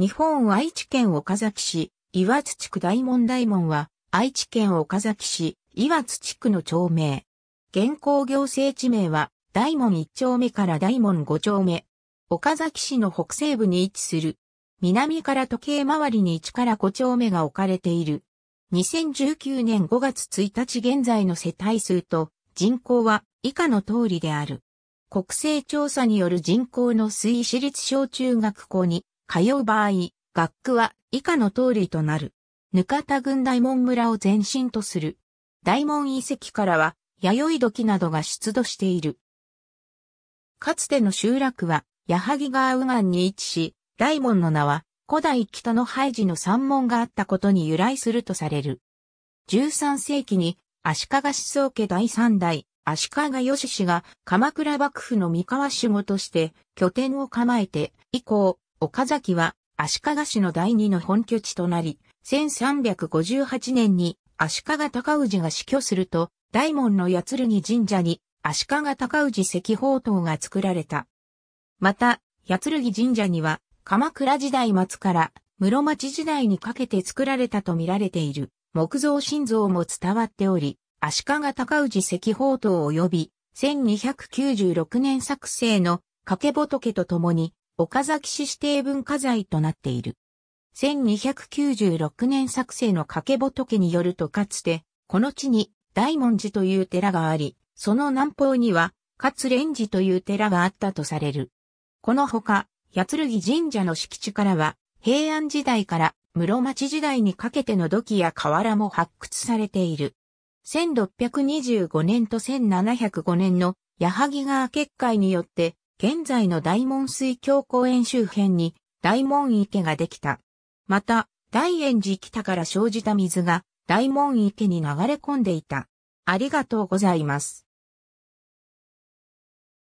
日本愛知県岡崎市、岩津地区大門大門は、愛知県岡崎市、岩津地区の町名。現行行政地名は、大門1丁目から大門5丁目。岡崎市の北西部に位置する。南から時計回りに1から5丁目が置かれている。2019年5月1日現在の世帯数と人口は以下の通りである。国勢調査による人口の推移私立小中学校に通う場合、学区は以下の通りとなる。ぬかた郡大門村を前身とする。大門遺跡からは、弥生土器などが出土している。かつての集落は、矢作川右岸に位置し、大門の名は、古代北の廃寺の山門があったことに由来するとされる。13世紀に、足利思想家第3代、足利義氏が鎌倉幕府の三河守護として拠点を構えて、以降、岡崎は足利市の第二の本拠地となり、1358年に足利高氏が死去すると、大門の八剣神社に足利高氏石宝塔が作られた。また、八剣神社には、鎌倉時代末から室町時代にかけて作られたと見られている木造神像も伝わっており、足利高氏石宝塔及び1296年作成の掛け仏と共に岡崎市指定文化財となっている。1296年作成の掛け仏によるとかつて、この地に大文寺という寺があり、その南方には、勝蓮寺という寺があったとされる。このほか、八剣神社の敷地からは、平安時代から室町時代にかけての土器や瓦も発掘されている。1625年と1705年の矢作川結界によって現在の大門水峡公園周辺に大門池ができた。また、大円寺北から生じた水が大門池に流れ込んでいた。ありがとうございます。